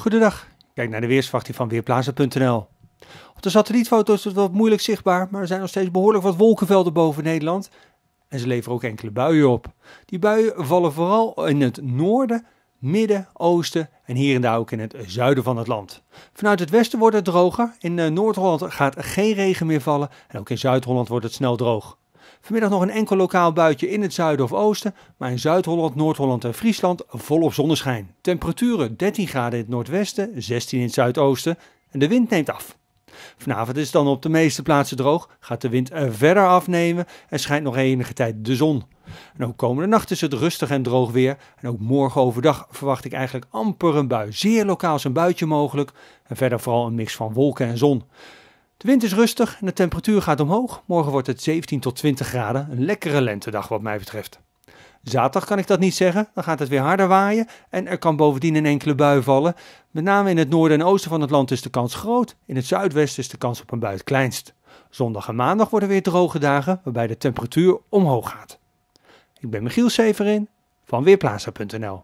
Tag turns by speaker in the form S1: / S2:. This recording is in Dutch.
S1: Goedendag, kijk naar de weersverwachting van Weerplaza.nl. Op de satellietfoto is het wat moeilijk zichtbaar, maar er zijn nog steeds behoorlijk wat wolkenvelden boven Nederland. En ze leveren ook enkele buien op. Die buien vallen vooral in het noorden, midden, oosten en hier en daar ook in het zuiden van het land. Vanuit het westen wordt het droger. In eh, Noord-Holland gaat geen regen meer vallen en ook in Zuid-Holland wordt het snel droog. Vanmiddag nog een enkel lokaal buitje in het zuiden of oosten, maar in Zuid-Holland, Noord-Holland en Friesland volop zonneschijn. Temperaturen 13 graden in het noordwesten, 16 in het zuidoosten en de wind neemt af. Vanavond is het dan op de meeste plaatsen droog, gaat de wind verder afnemen en schijnt nog enige tijd de zon. En ook komende nacht is het rustig en droog weer. En ook morgen overdag verwacht ik eigenlijk amper een bui. Zeer lokaal is een buitje mogelijk. En verder vooral een mix van wolken en zon. De wind is rustig en de temperatuur gaat omhoog. Morgen wordt het 17 tot 20 graden. Een lekkere lentedag wat mij betreft. Zaterdag kan ik dat niet zeggen, dan gaat het weer harder waaien en er kan bovendien een enkele bui vallen. Met name in het noorden en oosten van het land is de kans groot, in het zuidwesten is de kans op een bui het kleinst. Zondag en maandag worden weer droge dagen waarbij de temperatuur omhoog gaat. Ik ben Michiel Severin van Weerplaza.nl